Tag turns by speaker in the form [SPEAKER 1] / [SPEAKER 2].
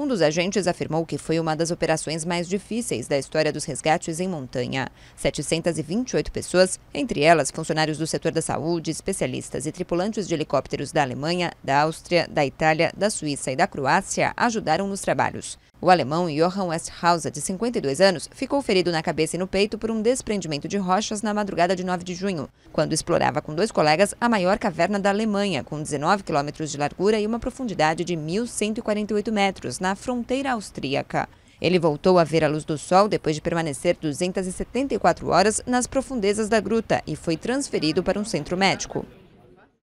[SPEAKER 1] Um dos agentes afirmou que foi uma das operações mais difíceis da história dos resgates em montanha. 728 pessoas, entre elas funcionários do setor da saúde, especialistas e tripulantes de helicópteros da Alemanha, da Áustria, da Itália, da Suíça e da Croácia, ajudaram nos trabalhos. O alemão Johann Westhauser, de 52 anos, ficou ferido na cabeça e no peito por um desprendimento de rochas na madrugada de 9 de junho, quando explorava com dois colegas a maior caverna da Alemanha, com 19 quilômetros de largura e uma profundidade de 1.148 metros, na na fronteira austríaca. Ele voltou a ver a luz do sol depois de permanecer 274 horas nas profundezas da gruta e foi transferido para um centro médico.